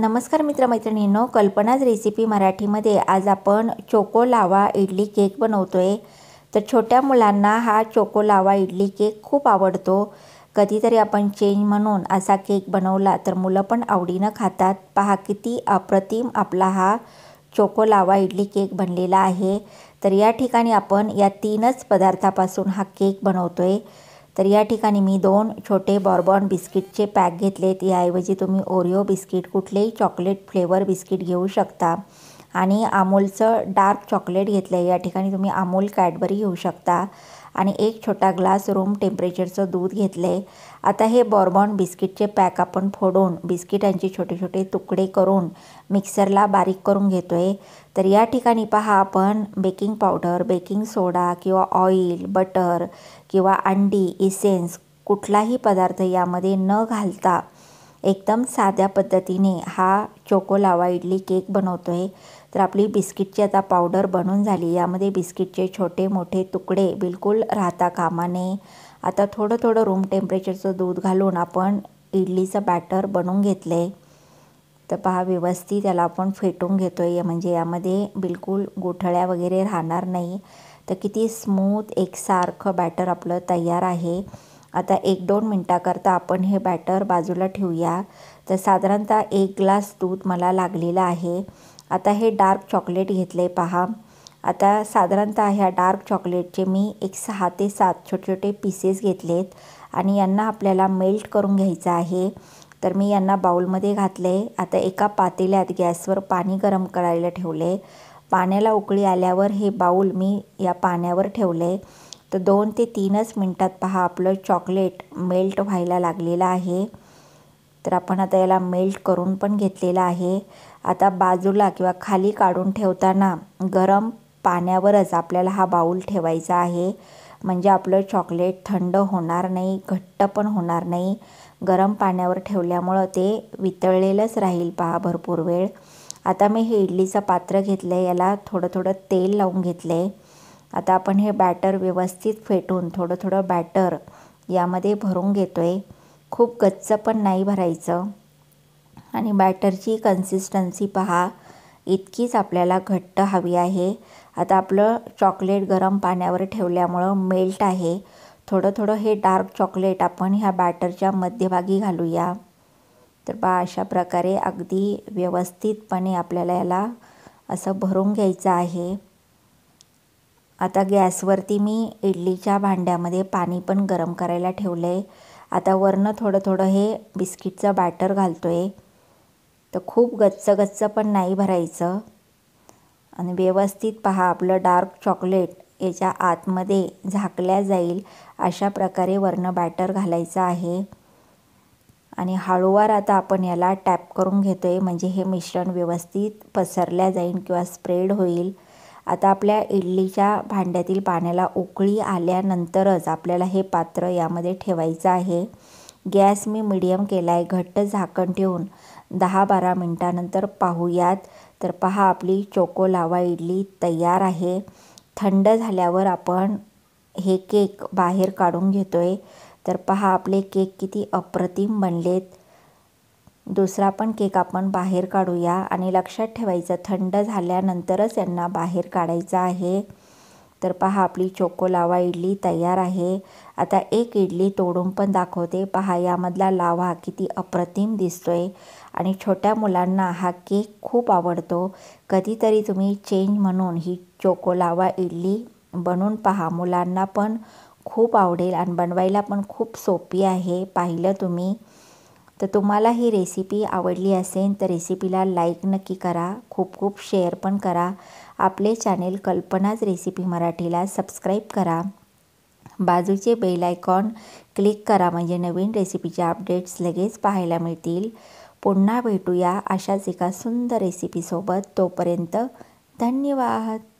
नमस्कार मित्रमैत्रिणींनो कल्पनाज रेसिपी मराठीमध्ये आज आपण चोको लावा इडली केक बनवतो आहे तर छोट्या मुलांना हा चोको लावा इडली केक खूप आवडतो कधीतरी आपण चेंज म्हणून असा केक बनवला तर मुलं पण आवडीनं खातात पहा किती अप्रतिम आपला हा चोको लावा इडली केक बनलेला आहे तर या ठिकाणी आपण या तीनच पदार्थापासून हा केक बनवतो आहे तर या ठिकाणी मी दोन छोटे बॉर्बॉन बिस्किटचे पॅक घेतलेत याऐवजी तुम्ही ओरिओ बिस्किट कुठलेही चॉकलेट फ्लेवर बिस्किट घेऊ शकता आणि अमूलचं डार्क चॉकलेट घेतलं आहे या ठिकाणी तुम्ही अमूल कॅडबरी घेऊ शकता आणि एक छोटा ग्लास रूम टेम्परेचरचं दूध घेतलं आहे आता हे बॉर्बॉन बिस्किटचे पॅक आपण फोडून बिस्किटांचे छोटे छोटे तुकडे करून मिक्सरला बारीक करून घेतो आहे तर या ठिकाणी पहा आपण बेकिंग पावडर बेकिंग सोडा किंवा ऑईल बटर किंवा अंडी इसेन्स कुठलाही पदार्थ यामध्ये न घालता एकदम साध्या पद्धतीने हा चोको लावा इडली केक बनवतो आहे तर आपली बिस्किटची आता पावडर बनून झाली यामध्ये बिस्किटचे छोटे मोठे तुकडे बिलकुल राहता कामा आता थोडं थोडं रूम टेम्परेचरचं दूध घालून आपण इडलीचं बॅटर बनवून घेतलं आहे तर पहा व्यवस्थित याला आपण फेटून घेतो आहे म्हणजे यामध्ये बिलकुल गोठळ्या वगैरे राहणार नाही तर किती स्मूथ एकसारखं बॅटर आपलं तयार आहे आता एक दोन मिनटाकरता आपण हे बॅटर बाजूला ठेवूया तर साधारणतः एक ग्लास दूध मला लागलेलं आहे आता हे डार्क चॉकलेट घेतलं आहे पहा आता साधारणतः ह्या डार्क चॉकलेटचे मी एक सहा ते सात छोटे छोटे पीसेस घेतलेत आणि यांना आपल्याला मेल्ट करून घ्यायचं आहे तर मी यांना बाउलमध्ये घातलं आहे आता एका पातेल्यात गॅसवर पाणी गरम करायला ठेवले पाण्याला उकळी आल्यावर हे बाउल मी या पाण्यावर ठेवले तर दोन ते तीनच मिनटात पहा आपलं चॉकलेट मेल्ट व्हायला लागलेलं आहे तर आपण आता याला मेल्ट करून पण घेतलेला आहे आता बाजूला किंवा खाली काढून ठेवताना गरम पाण्यावरच आपल्याला हा बाऊल ठेवायचा आहे म्हणजे आपलं चॉकलेट थंड होणार नाही घट्ट पण होणार नाही गरम पाण्यावर ठेवल्यामुळं ते वितळलेलंच राहील पहा भरपूर वेळ आता मी हे इडलीचं पात्र घेतलं आहे याला थोडं थोडं तेल लावून घेतलं आहे आता आपण हे बॅटर व्यवस्थित फेटून थोडं थोडं बॅटर यामध्ये भरून घेतो आहे खूप गच्च पण नाही भरायचं आणि बॅटरची कन्सिस्टन्सी पहा इतकीच आपल्याला घट्ट हवी आहे आता आपलं चॉकलेट गरम पाण्यावर ठेवल्यामुळं मेल्ट आहे थोडं थोडं हे डार्क चॉकलेट आपण ह्या बॅटरच्या मध्यभागी घालूया तर बा अशा प्रकारे अगदी व्यवस्थितपणे आपल्याला याला असं भरून घ्यायचं आहे आता गॅसवरती मी इडलीच्या भांड्यामध्ये पाणी पण गरम करायला ठेवलं आहे आता वरनं थोडं थोडं हे बिस्किटचं बॅटर घालतो आहे तर खूप गच्च गच्च पण नाही भरायचं आणि व्यवस्थित पहा आपलं डार्क चॉकलेट याच्या आतमध्ये झाकल्या जाईल अशा प्रकारे वरनं बॅटर घालायचं आहे आणि हळूवार आता आपण याला टॅप करून घेतो आहे म्हणजे हे मिश्रण व्यवस्थित पसरल्या जाईल किंवा स्प्रेड होईल आता आपल्या इडलीच्या भांड्यातील पाण्याला उकळी आल्यानंतरच आपल्याला हे पात्र यामध्ये ठेवायचं आहे गॅस मी मिडियम केला आहे घट्ट झाकण ठेवून दहा बारा मिनटानंतर पाहूयात तर पहा आपली चोको लावा इडली तयार आहे थंड झाल्यावर आपण हे केक बाहेर काढून घेतो आहे तर पहा आपले केक किती अप्रतिम बनलेत दुसरा पण केक आपण बाहेर काढूया आणि लक्षात ठेवायचं थंड झाल्यानंतरच यांना बाहेर काढायचं आहे तर पहा आपली चोको लावा इडली तयार आहे आता एक इडली तोडून पण दाखवते पहा यामधला लावा किती अप्रतिम दिसतोय आणि छोट्या मुलांना हा केक खूप आवडतो कधीतरी तुम्ही चेंज म्हणून ही चोको लावा इडली बनवून पहा मुलांना पण खूप आवडेल आणि बनवायला पण खूप सोपी आहे पाहिलं तुम्ही तर तुम्हाला ही रेसिपी आवडली असेल तर रेसिपीला लाईक नक्की करा खूप खूप शेअर पण करा आपले चॅनेल कल्पनाच रेसिपी मराठीला सबस्क्राईब करा बाजूचे बेल आयकॉन क्लिक करा म्हणजे नवीन रेसिपीचे अपडेट्स लगेच पाहायला मिळतील पुन्हा भेटूया अशाच एका सुंदर रेसिपीसोबत तोपर्यंत धन्यवाद